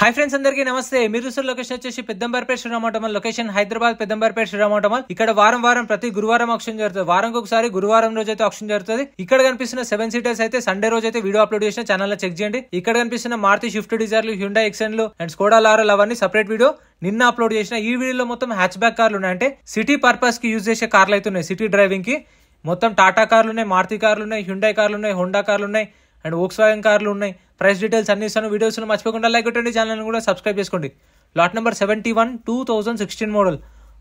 hi friends అందరికీ నమస్తే మీరు చూసిన లొకేషన్ వచ్చేసి పెద్దంబర్పేట శ్రీరామటమల్ లొకేషన్ హైదరాబాద్ పెద్దంబర్పేట శ్రీరామటమల్ ఇక్కడ వారం వారం ప్రతి గురువారం ఆక్షన్ జరుగుతుంది వారం ఒకసారి గురువారం రోజు అయితే ఆక్షన్ జరుగుతుంది ఇక్కడ కనిపిస్తున్న సెవెన్ సీటర్స్ అయితే సండే రోజు అయితే వీడియో అప్లోడ్ చేసిన ఛానల్ చెక్ చేయండి ఇక్కడ కనిపిస్తున్న మార్తి షిఫ్ట్ డిజైర్లు హ్యూండా ఎక్సెన్లు అండ్ స్కోడా లారల్ అవన్నీ సపరేట్ వీడియో నిన్న అప్లోడ్ చేసిన ఈ వీడియోలో మొత్తం హ్యాచ్ బ్యాక్ కార్లు ఉన్నాయి అంటే సిటీ పర్పస్ కి యూజ్ చేసే కార్లు అయితే ఉన్నాయి సిటీ డ్రైవింగ్ కి మొత్తం టాటా కార్లు ఉన్నాయి మారుతి కార్లు ఉన్నాయి హ్యుండై కార్లు ఉన్నాయి హోండా కార్లు ఉన్నాయి అండ్ ఓక్స్ వ్యాగన్ కార్లు ఉన్నాయి ప్రైస్ డీటెయిల్స్ అన్ని ఇస్తాను వీడియోస్ను మర్చిపోకుండా లైక్ కొట్టండి ఛానల్ని కూడా సబ్స్క్రైబ్ చేసుకోండి lot number seventy one two thousand sixteen model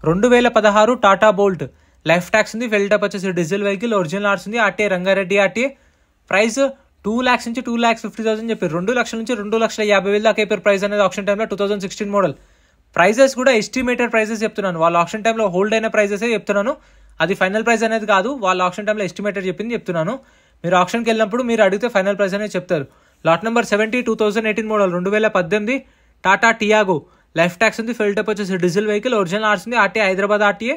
రెండు వేల పదహారు టాటా బోల్ట్ లైఫ్ ట్యాక్స్ ఉంది ఫెల్ టప్ వచ్చేసి డీజిల్ వెహికల్ ఒరిజినల్ ఆర్ట్స్ ఉంది RTA Rangareddy RTA price two lakhs నుంచి టూ ల్యాక్స్ ఫిఫ్టీ థౌసండ్ చెప్పి రెండు లక్షల నుంచి రెండు లక్షల యాభై వేలు దాకా అయిపోయారు ప్రైస్ అనేది ఆప్షన్ టైంలో two thousand sixteen model prices కూడా ఎస్టిమేటెడ్ ప్రైజెస్ చెప్తున్నాను వాళ్ళ ఆప్షన్ టైంలో హోల్డ్ అయిన ప్రైజెస్ చెప్తున్నాను అది ఫైనల్ ప్రైస్ అనేది కాదు వాళ్ళ ఆప్షన్ టైంలో ఎస్టిమేటెడ్ చెప్పింది చెప్తున్నాను మీరు ఆప్షన్కి వెళ్ళినప్పుడు మీరు అడిగితే ఫైనల్ ప్రైస్ అనేది చెప్తారు lot number seventy two thousand eighteen model రెండు వేల పద్దెనిమిది టాటా టియాగో లైఫ్ ట్యాక్స్ ఉంది ఫిల్ టప్ వచ్చేసి డీజిల్ వెహికల్ ఒరిజినల్ ఆర్స్ ఉంది RT Hyderabad RTA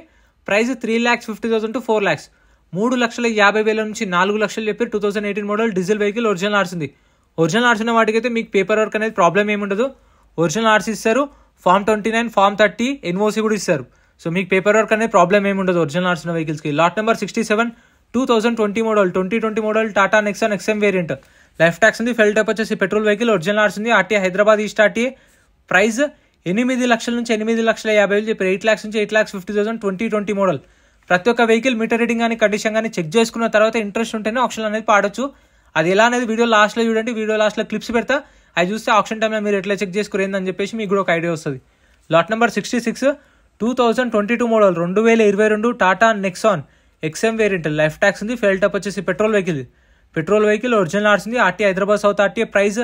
price three lakhs fifty thousand to four lakhs మూడు లక్షల యాభై వేల నుంచి నాలుగు లక్షలు చెప్పి two thousand eighteen model diesel vehicle original ఆర్స్ ఉంది ఒరిజినల్ ఆర్స్ ఉన్న వాటికైతే మీకు పేపర్ వర్క్ అనేది ప్రాబ్లం ఏముండదు ఒరిజినల్ ఆర్స్ ఇస్తారు form twenty nine form thirty NOC కూడా ఇస్తారు సో మీకు పేపర్ వర్క్ అనేది ప్రాబ్లం ఏముండదు ఒరిజినల్ ఆర్స్ ఉన్న వెహికల్స్కి lot number sixty seven two thousand twenty model twenty twenty model Tata Nexon XM variant life tax ఉంది ఫెల్ టైప్ వచ్చేసి పెట్రోల్ వెహికల్ ఒరిజినల్ ఆర్ట్స్ ఉంది RT Hyderabad east RT price ఎనిమిది లక్షల నుంచి ఎనిమిది లక్షల యాభై వేలు చెప్పి ఎయిట్ ల్యాక్స్ నుంచి eight lakhs fifty thousand twenty twenty model ప్రతి ఒక్క వెహికల్ మీటర్ రీడింగ్ కానీ కండిషన్ కానీ చెక్ చేసుకున్న తర్వాత ఇంట్రెస్ట్ ఉంటేనే ఆప్షన్ అనేది పాడొచ్చు అది ఎలా అనేది వీడియో లాస్ట్లో చూడండి వీడియో లాస్ట్లో క్లిప్స్ పెడతా అది చూస్తే ఆప్షన్ టైంలో మీరు ఎట్లా చెక్ చేసుకోరు ఏందని చెప్పేసి మీకు కూడా ఒక ఐడియా వస్తుంది lot number sixty six two thousand twenty two model రెండు వేల ఇరవై రెండు Tata Nexon XM variant life tax ఉంది ఫెయిల్ టప్ వచ్చేసి petrol vehicle petrol vehicle original ఆర్ట్స్ ఉంది RT Hyderabad south RT price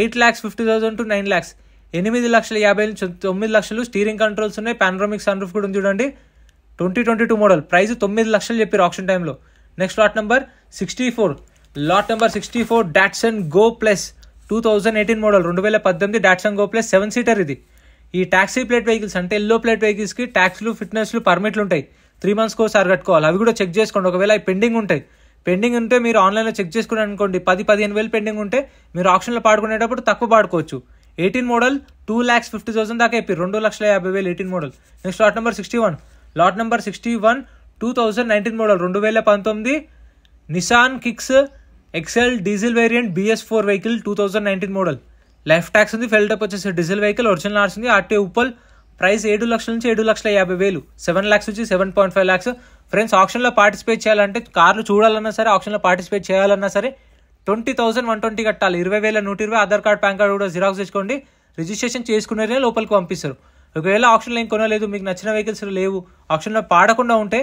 eight lakhs fifty thousand to nine lakhs ఎనిమిది లక్షల యాభై నుంచి తొమ్మిది లక్షలు స్టీరింగ్ కంట్రోల్స్ ఉన్నాయి పానరామిక్ సన్ రూఫ్ కూడా ఉంది చూడండి twenty twenty two model price తొమ్మిది లక్షలు చెప్పారు ఆప్షన్ టైంలో next lot number sixty four lot number sixty four Datsun go plus two thousand eighteen model రెండు వేల పద్దెనిమిది Datsun go plus seven seater ఇది ఈ ట్యాక్సీ ప్లేట్ వెహికల్స్ అంటే ఎల్లో ప్లేట్ వెహికల్స్కి ట్యాక్స్లు ఫిట్నెస్లు పర్మిట్లు ఉంటాయి త్రీ మంత్స్కి ఒకసారి కట్టుకోవాలి అవి కూడా చెక్ చేసుకోండి ఒకవేళ అవి పెండింగ్ ఉంటాయి పెండింగ్ ఉంటే మీరు ఆన్లైన్లో చెక్ చేసుకుని అనుకోండి పది పదిహేను వేలు పెండింగ్ ఉంటే మీరు ఆప్షన్లో పాడుకునేటప్పుడు తక్కువ పాడుకోవచ్చు eighteen model two lakhs fifty thousand దాకా అయిపోయి రెండు లక్షల యాభై వేలు eighteen model next lot number sixty one lot number sixty one two thousand nineteen model రెండు వేల పంతొమ్మిది Nissan Kicks XL diesel variant BS four vehicle two thousand nineteen model life tax ఉంది ఫెల్టప్ వచ్చేసి డీజిల్ వెహికల్ ఒరిజినల్ ఆర్స్ ఉంది RT Uppal price ఏడు లక్షల నుంచి ఏడు లక్షల యాభై వేలు సెవెన్ ల్యాక్స్ వచ్చి seven point five lakhs friends ఆప్షన్లో పార్టిసిపేట్ చేయాలంటే కార్లు చూడాలన్నా సరే ఆప్షన్లో పార్టిసిపేట్ చేయాలన్నా సరే ట్వంటీ థౌసండ్ వన్ ట్వంటీ కట్టాలి ఇరవై వేల నూట ఇరవై ఆధార్ కార్డ్ పాన్ కార్డు కూడా జిరాక్స్ తెచ్చుకోండి రిజిస్ట్రేషన్ చేసుకునే లోపలికి పంపిస్తారు ఒకవేళ ఆప్షన్లో ఏం కొనలేదు మీకు నచ్చిన వెహికల్స్ లేవు ఆప్షన్లో పాడకుండా ఉంటే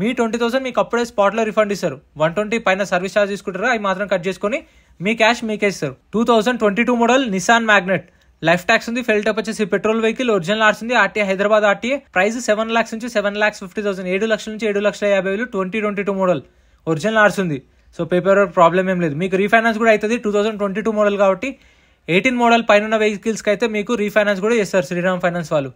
మీ ట్వంటీ థౌసండ్ మీకు అప్పుడే స్పాట్లో రిఫండ్ ఇస్తారు వన్ ట్వంటీ పైన సర్వీస్ ఛార్జ్ తీసుకుంటారు అవి మాత్రం కట్ చేసుకొని మీ క్యాష్ మీకే ఇస్తారు two thousand twenty two model Nissan Magnite life tax ఉంది ఫెల్ట్ అప్ వచ్చేసి పెట్రోల్ వెహికల్ ఒరిజినల్ ఆర్ట్స్ ఉంది RT Hyderabad RT price seven lakhs నుంచి సెవెన్ లాక్స్ ఫిఫ్టీ థౌసండ్ ఏడు లక్షల నుంచి ఏడు లక్షల యాభై వేలు twenty twenty two model original ఆర్ట్స్ ఉంది సో పేపర్ వర్క్ ప్రాబ్లమ్ ఏం లేదు మీకు రీఫైనాన్స్ కూడా అవుతుంది two thousand twenty two model కాబట్టి ఎయిటీన్ మోడల్ పైన వెహికల్స్కి అయితే మీకు రీఫైనాన్స్ కూడా చేస్తారు శ్రీరామ్ ఫైనాన్స్ వాళ్ళు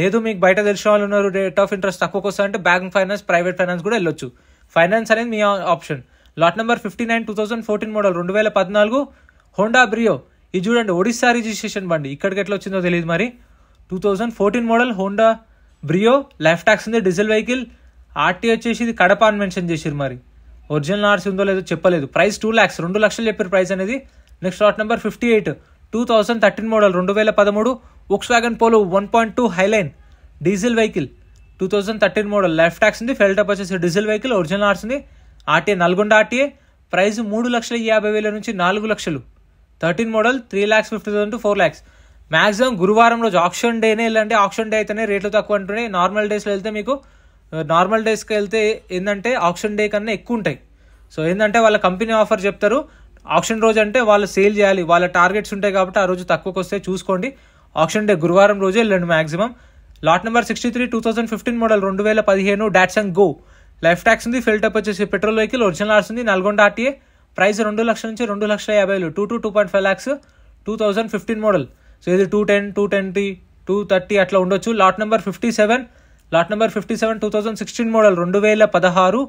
లేదు మీకు బయట తెలిసిన వాళ్ళు ఉన్నారు రేట్ ఆఫ్ ఇంట్రెస్ట్ తక్కువకి వస్తారంటే బ్యాంక్ ఫైనాన్స్ ప్రైవేట్ ఫైనాన్స్ కూడా వెళ్ళొచ్చు ఫైనాన్స్ అనేది మీ option lot number fifty nine two thousand fourteen model రెండు వేల పద్నాలుగు హోండా బ్రియో ఇది చూడండి ఒడిస్సా రిజిస్ట్రేషన్ బండి ఇక్కడికి ఎట్లా వచ్చిందో తెలియదు మరి two thousand fourteen model Honda Brio life tax ఉంది డీజిల్ వెహికల్ ఆర్టీ వచ్చేసి ఇది కడప అని మెన్షన్ చేసిరు మరి ఒరిజినల్ ఆర్సీ ఉందో లేదో చెప్పలేదు ప్రైస్ టూ ల్యాక్స్ రెండు లక్షలు చెప్పారు ప్రైస్ అనేది next lot number fifty eight two thousand thirteen model రెండు వేల పదమూడు Volkswagen Polo one point two Highline diesel vehicle two thousand thirteen model life tax ఉంది ఫెల్టప్ వచ్చేసి diesel vehicle original RC RTA Nalgonda RTA price మూడు లక్షల యాభై వేల నుంచి నాలుగు లక్షలు thirteen model three lakhs fifty thousand to four lakhs maximum గురువారం రోజు ఆప్షన్ డేనే వెళ్ళంటే ఆప్షన్ డే అయితేనే రేట్లు తక్కువ ఉంటున్నాయి నార్మల్ డేస్లో వెళ్తే మీకు నార్మల్ డేస్కి వెళ్తే ఏంటంటే ఆప్షన్ డే కన్నా ఎక్కువ ఉంటాయి సో ఏంటంటే వాళ్ళ కంపెనీ ఆఫర్ చెప్తారు ఆప్షన్ రోజు అంటే వాళ్ళు సేల్ చేయాలి వాళ్ళ టార్గెట్స్ ఉంటాయి కాబట్టి ఆ రోజు తక్కువకి వస్తే చూసుకోండి ఆప్షన్ డే గురువారం రోజే వెళ్ళండి maximum lot number sixty three two thousand fifteen model రెండు వేల పదిహేను డాట్సంగ్ గో లైఫ్ ట్యాక్స్ ఉంది ఫిల్టప్ వచ్చేసి పెట్రోల్ వెహికల్ ఒరిజినల్ ఆర్స్ ఉంది నల్గొండ ఆర్టీఏ ప్రైస్ రెండు లక్షల నుంచి రెండు లక్షల యాభై వేలు two to two point five lakhs two thousand fifteen model so ఇది two ten two twenty two thirty అట్లా ఉండొచ్చు lot number fifty seven lot number fifty seven two thousand sixteen model రెండు వేల పదహారు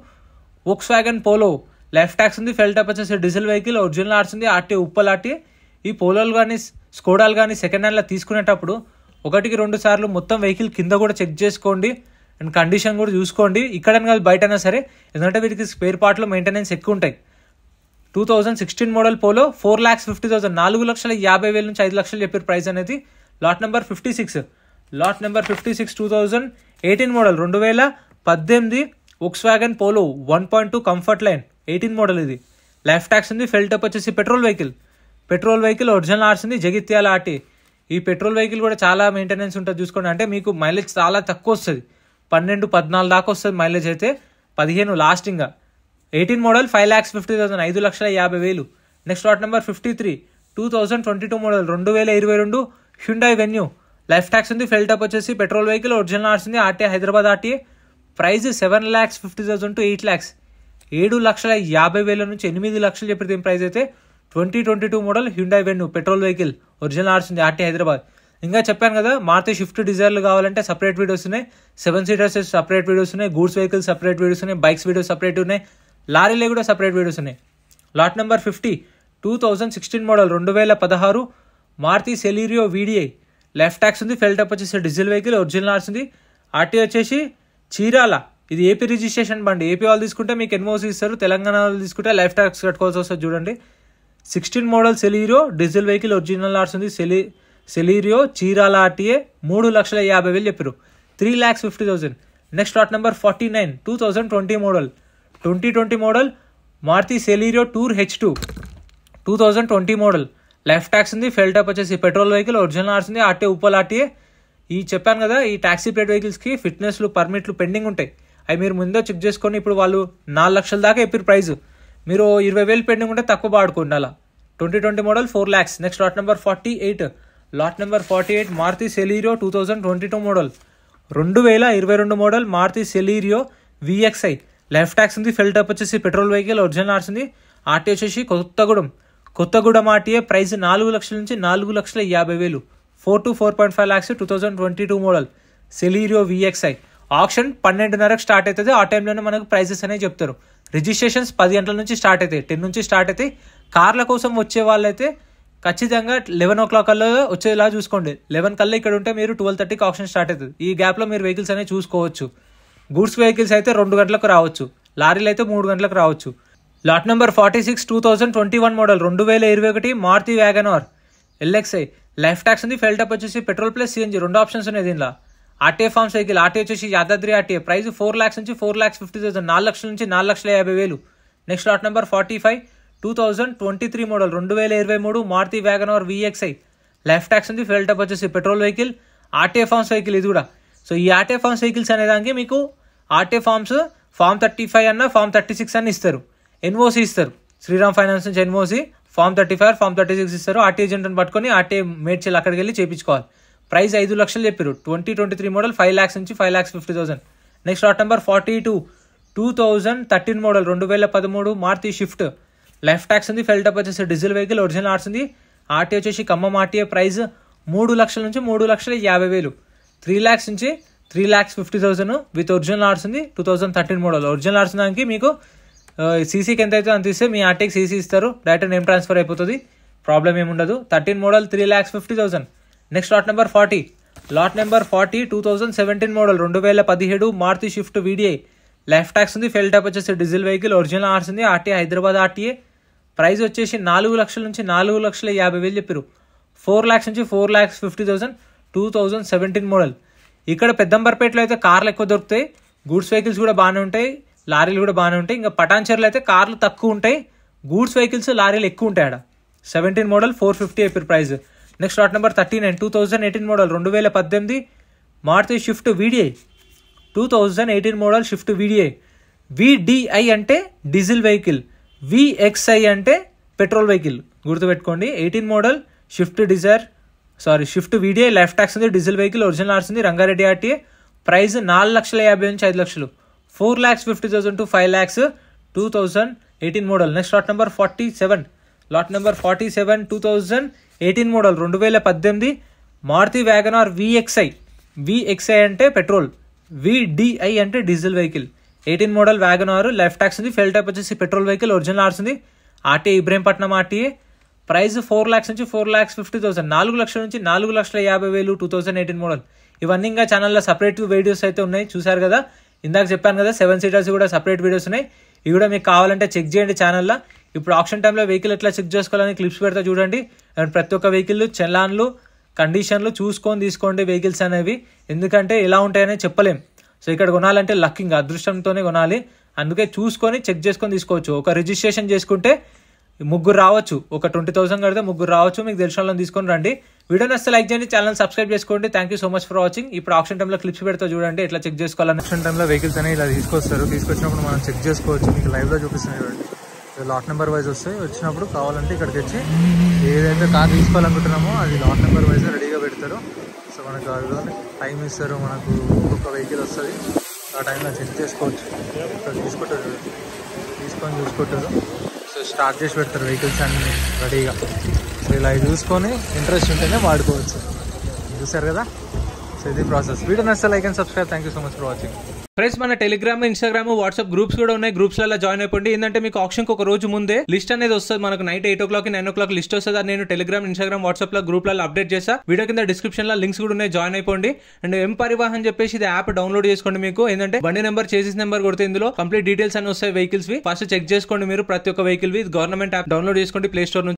Volkswagen Polo life tax ఉంది ఫెల్ type వచ్చేసి diesel vehicle original ఆర్ట్స్ ఉంది ఆర్టీ ఉప్పల్ ఆర్టీ ఈ పోలోలు కానీ స్కోడాలు కానీ సెకండ్ హ్యాండ్లో తీసుకునేటప్పుడు ఒకటికి రెండు సార్లు మొత్తం వెహికల్ కింద కూడా చెక్ చేసుకోండి అండ్ కండిషన్ కూడా చూసుకోండి ఇక్కడ కాదు బయటనా సరే ఎందుకంటే వీటికి స్పేర్ పార్ట్లో మెయింటెనెన్స్ ఎక్కువ ఉంటాయి two thousand sixteen model Polo four lakhs fifty thousand నాలుగు లక్షల యాభై వేల నుంచి ఐదు లక్షలు చెప్పారు ప్రైస్ అనేది lot number fifty six lot number fifty six two thousand eighteen model రెండు వేల పద్దెనిమిది Volkswagen Polo one point two Comfortline eighteen model ఇది లైఫ్ ట్యాక్స్ ఉంది ఫెల్ట్ అప్ వచ్చేసి petrol vehicle petrol vehicle original ఆర్స్ ఉంది జగిత్యాల ఆర్టీ ఈ పెట్రోల్ వెహికల్ కూడా చాలా మెయింటెనెన్స్ ఉంటుంది చూసుకోండి అంటే మీకు మైలేజ్ చాలా తక్కువ వస్తుంది పన్నెండు పద్నాలుగు దాకా వస్తుంది మైలేజ్ అయితే పదిహేను లాస్టింగ్గా eighteen model five lakhs fifty thousand ఐదు లక్షల యాభై వేలు next lot number fifty three two thousand twenty two model రెండు వేల ఇరవై రెండు హ్యుండై వెన్యూ లైఫ్ ట్యాక్స్ ఉంది ఫెల్ వచ్చేసి పెట్రోల్ వెహికల్ ఒరిజినల్ ఆర్స్ ఉంది RTA Hyderabad RTA price seven lakhs fifty thousand to eight lakhs ఏడు లక్షల యాభై వేల నుంచి ఎనిమిది లక్షలు చెప్పి దీని ప్రైస్ అయితే twenty twenty two model Hyundai Venue petrol vehicle original ఆర్స్ ఉంది ఆర్టీ హైదరాబాద్ ఇంకా చెప్పాను కదా మారుతి షిఫ్ట్ డిజైర్లు కావాలంటే సపరేట్ వీడియోస్ ఉన్నాయి సెవెన్ సీటర్స్ సపరేట్ వీడియోస్ ఉన్నాయి గూడ్స్ వెహికల్స్ సపరేట్ వీడియోస్ ఉన్నాయి బైక్స్ వీడియోస్ సపరేట్ ఉన్నాయి లారీలే కూడా సపరేట్ వీడియోస్ ఉన్నాయి lot number fifty two thousand sixteen model రెండు వేల పదహారు Maruti Celerio VDI life tax ఉంది ఫెల్ట్ అప్ వచ్చేసి డీజిల్ వెహికల్ ఒరిజినల్ ఆర్స్ ఉంది ఆర్టీ వచ్చేసి చీరాల ఇది ఏపీ రిజిస్ట్రేషన్ బండి ఏపీ వాళ్ళు తీసుకుంటే మీకు ఎన్ఓసి ఇస్తారు తెలంగాణ వాళ్ళు తీసుకుంటే లైఫ్ ట్యాక్స్ కట్టుకోవాల్సి వస్తుంది చూడండి sixteen model Celerio diesel vehicle original ఆర్స్ ఉంది సెలీ సెలీరియో చీరాల ఆర్టీఏ మూడు లక్షల యాభై వేలు చెప్పారు three lakhs fifty thousand next lot number forty nine two thousand twenty model twenty twenty model Maruti Celerio Tour H two two thousand twenty model life tax ఉంది ఫెల్ వచ్చేసి పెట్రోల్ వెహికల్ ఒరిజినల్ ఆర్స్ ఉంది ఆర్టీఏ ఉప్పల్ ఆర్టీఏ ఈ చెప్పాను కదా ఈ ట్యాక్సీ ప్లేట్ వెహికల్స్కి ఫిట్నెస్లు పర్మిట్లు పెండింగ్ ఉంటాయి అవి మీరు ముందే చెక్ చేసుకొని ఇప్పుడు వాళ్ళు నాలుగు లక్షల దాకా ఎప్పిరు ప్రైజ్ మీరు ఇరవై వేలు పెండింగ్ ఉంటే తక్కువ వాడుకోండి అలా twenty twenty model four lakhs next lot number forty eight lot number forty eight Maruti Celerio two thousand twenty two model రెండు వేల ఇరవై రెండు model Maruti Celerio VXI life tax ఉంది ఫెల్ వచ్చేసి పెట్రోల్ వెహికల్ ఒరిజినల్ ఆర్స్ ఉంది ఆర్టీ వచ్చేసి కొత్తగూడెం కొత్తగూడెం ఆర్టీఏ ప్రైస్ నాలుగు లక్షల నుంచి నాలుగు లక్షల యాభై వేలు four to four point five lakhs two thousand twenty two model Celerio VXI option పన్నెండున్నరకు స్టార్ట్ అవుతుంది ఆ టైంలోనే మనకు ప్రైజెస్ అనేవి చెప్తారు రిజిస్ట్రేషన్స్ పది గంటల నుంచి స్టార్ట్ అవుతాయి టెన్ నుంచి స్టార్ట్ అవుతాయి కార్ల కోసం వచ్చే వాళ్ళైతే ఖచ్చితంగా లెవెన్ ఓ క్లాక్ కల్లా వచ్చేలా చూసుకోండి లెవెన్ కల్లా ఇక్కడ ఉంటే మీరు ట్వెల్వ్ థర్టీకి ఆప్షన్ స్టార్ట్ అవుతుంది ఈ గ్యాప్లో మీరు వెహికల్స్ అనేవి చూసుకోవచ్చు గూడ్స్ వెహికల్స్ అయితే రెండు గంటలకు రావచ్చు లారీలు అయితే మూడు గంటలకు రావచ్చు lot number forty six two thousand twenty one model రెండు వేల ఇరవై ఒకటి Maruti WagonR LXI life tax ఉంది ఫెల్టప్ వచ్చేసి పెట్రోల్ ప్లస్ సిఎన్జీ రెండు ఆప్షన్స్ ఉన్నాయి దీనిలో ఆర్టీఏ ఫామ్ సైకిల్ ఆర్టీ వచ్చేసి Yadadri RTA price four lakhs నుంచి ఫోర్ ల్యాక్స్ ఫిఫ్టీ థౌసండ్ నాలుగు లక్షల నుంచి నాలుగు లక్షల యాభై వేలు next lot number forty five two thousand twenty three model రెండు వేల ఇరవై మూడు Maruti WagonR VXI life tax ఉంది ఫెల్టప్ వచ్చేసి petrol vehicle RTA forms vehicle ఇది కూడా సో ఈ ఆర్టే ఫామ్స్ వెహికల్స్ అనేదానికి మీకు ఆటే ఫామ్స్ ఫామ్ థర్టీ ఫైవ్ అన్న ఫామ్ థర్టీ సిక్స్ అన్న ఇస్తారు ఎన్ఓసి ఇస్తారు శ్రీరామ్ ఫైనాన్స్ నుంచి NOC form thirty five form thirty six ఇస్తారు ఆర్టీ ఏజెంట్ని పట్టుకొని ఆర్టీ మేడ్చల్ అక్కడికి వెళ్ళి చేయించుకోవాలి ప్రైస్ ఐదు లక్షలు చెప్పారు twenty twenty three model five lakhs నుంచి five lakhs fifty thousand next lot number forty two two thousand thirteen model రెండు వేల పదమూడు మార్తి షిఫ్ట్ లైఫ్ ట్యాక్స్ ఉంది ఫెల్ట్ అప్ వచ్చేసి డీజిల్ వెహికల్ ఒరిజినల్ ఆర్ట్స్ ఉంది ఆర్టీ వచ్చేసి ఖమ్మం ఆర్టీఏ ప్రైస్ మూడు లక్షల నుంచి మూడు లక్షల యాభై వేలు త్రీ ల్యాక్స్ నుంచి three lakhs fifty thousand with original ఆర్డర్స్ ఉంది two thousand thirteen model original ఆర్స్ దానికి మీకు సీసీకి ఎంత అయితే అంత ఇస్తే మీ ఆర్టీకి సీసీ ఇస్తారు డైరెక్ట్ నేమ్ ట్రాన్స్ఫర్ అయిపోతుంది ప్రాబ్లం ఏముండదు thirteen model three lakhs fifty thousand next lot number forty lot number forty two thousand seventeen model రెండు వేల పదిహేడు Maruti Swift VDI life tax ఉంది ఫెల్ టైప్ వచ్చేసి డీజిల్ వెహికల్ ఒరిజినల్ ఆర్స్ ఉంది ఆర్టీ హైదరాబాద్ ఆర్టీఏ ప్రైస్ వచ్చేసి నాలుగు లక్షల నుంచి నాలుగు లక్షల యాభై వేలు చెప్పారు ఫోర్ ల్యాక్స్ నుంచి four lakhs fifty thousand two thousand seventeen model ఇక్కడ పెద్దంబర్పేటలో అయితే కార్లు ఎక్కువ దొరుకుతాయి గూడ్స్ వెహికల్స్ కూడా బాగానే ఉంటాయి లారీలు కూడా బాగానే ఉంటాయి ఇంకా పటాన్చర్లు అయితే కార్లు తక్కువ ఉంటాయి గూడ్స్ వెహికల్స్ లారీలు ఎక్కువ ఉంటాయి ఆడ సెవెంటీన్ మోడల్ ఫోర్ ఫిఫ్టీ ఎపిర్ price next lot number thirty nine two thousand eighteen model రెండు వేల పద్దెనిమిది Maruti Swift VDI two thousand eighteen model Swift VDI VDI అంటే డీజిల్ వెహికల్ విఎక్స్ఐ అంటే పెట్రోల్ వెహికల్ గుర్తుపెట్టుకోండి eighteen model Swift Dzire sorry Swift VDI life tax ఉంది diesel vehicle original ఆర్స్ ఉంది Rangareddy RTA price నాలుగు లక్షల యాభై నుంచి ఐదు లక్షలు four lakhs fifty thousand to five lakhs two thousand eighteen model next lot number forty seven lot number forty seven two thousand eighteen model రెండు వేల పద్దెనిమిది Maruti Wagon R VXI VXI అంటే పెట్రోల్ విడిఐ అంటే diesel vehicle eighteen model Wagon R life tax ఉంది ఫెల్ type వచ్చేసి petrol vehicle original ఆర్స్ ఉంది RTA Ibrahimpatnam RTA price four lakhs నుంచి ఫోర్ ల్యాక్స్ ఫిఫ్టీ థౌసండ్ నాలుగు లక్షల నుంచి నాలుగు లక్షల యాభై వేలు టూ థౌసండ్ ఎయిటీన్ మోడల్ ఇవన్నీ ఇంకా ఛానల్లో సపరేట్ వీడియోస్ అయితే ఉన్నాయి చూశారు కదా ఇందాక చెప్పాను కదా సెవెన్ సీటర్స్ కూడా సపరేట్ వీడియోస్ ఉన్నాయి ఇవి కూడా మీకు కావాలంటే చెక్ చేయండి ఛానల్లో ఇప్పుడు ఆప్షన్ టైంలో వెహికల్ ఎట్లా చెక్ చేసుకోవాలని క్లిప్స్ పెడతా చూడండి అండ్ ప్రతి ఒక్క వెహికల్ చెల్లాన్లు కండిషన్లు చూసుకొని తీసుకోండి వెహికల్స్ అనేవి ఎందుకంటే ఎలా ఉంటాయని చెప్పలేం సో ఇక్కడ కొనాలంటే లక్కింగ్ అదృష్టంతోనే కొనాలి అందుకే చూసుకొని చెక్ చేసుకొని తీసుకోవచ్చు ఒక రిజిస్ట్రేషన్ చేసుకుంటే ముగ్గురు రావచ్చు ఒక ట్వంటీ థౌసండ్ కడితే ముగ్గురు రావచ్చు మీకు తెలిసిన వాళ్ళని తీసుకొని రండి వీడియో నచ్చితే లైక్ చేయండి ఛానల్ సబ్స్క్రైబ్ చేసుకోండి thank you so much for watching ఇప్పుడు ఆప్షన్ టైంలో క్లిప్స్ పెడతా చూడండి ఎట్లా చెక్ చేసుకోవాలని ఆప్షన్ టైంలో వెహికల్స్ అనేవి ఇలా తీసుకొస్తారు తీసుకొచ్చినప్పుడు మనం చెక్ చేసుకోవచ్చు మీకు లైవ్లో చూపిస్తున్నాయి చూడండి లాట్ నెంబర్ వైజ్ వస్తాయి వచ్చినప్పుడు కావాలంటే ఇక్కడికి వచ్చి ఏదైతే కార్ తీసుకోవాలనుకుంటున్నామో అది లాట్ నెంబర్ వైజ్ రెడీగా పెడతారు సో మనకు అందులో టైం ఇస్తారు మనకు ఒక్కొక్క వెహికల్ వస్తుంది ఆ టైంలో చెక్ చేసుకోవచ్చు ఇక్కడ తీసుకుంటారు తీసుకొని చూసుకుంటారు స్టార్ట్ చేసి పెడతారు వెహికల్స్ అన్ని రెడీగా సో ఇలా చూసుకొని ఇంట్రెస్ట్ ఉంటేనే వాడుకోవచ్చు చూసారు కదా సో ఇది ప్రాసెస్ వీడియో నచ్చితే like and subscribe thank so much for watching friends మన టెలిగ్రామ్ ఇన్స్టాగ్రామ్ వాట్సాప్ గ్రూప్స్ కూడా ఉన్నాయి గ్రూప్స్లలో జాయిన్ అయిపోండి ఏంటంటే మీకు ఆప్షన్ ఒక రోజు ముందే లిస్ట్ అనేది వస్తుంది మనకు night eight o'clock nine o'clock list వస్తుంది నేను టెలిగ్రామ్ ఇన్స్టాగ్రామ్ వాట్సాప్ లో గ్రూప్లలో అప్డేట్ చేసా వీడియో కింద డిస్క్రిప్షన్ లో లింక్స్ కూడా ఉన్నాయి జాయిన్ అయిపోండి అండ్ ఎం పరివాహన్ చెప్పేసి ఇది యాప్ డౌన్లోడ్ చేసుకోండి మీకు ఏంటంటే బండి నెంబర్ చేసెస్ నెంబర్ కొడితే ఇందులో కంప్లీట్ డీటెయిల్స్ అని వస్తాయి వెహికల్స్ వి ఫస్ట్ చెక్ చేసుకోండి మీరు ప్రతి ఒక్క వెహికల్ వి గవర్నమెంట్ యాప్ డౌన్లోడ్ చేసుకోండి ప్లే స్టోర్ నుంచి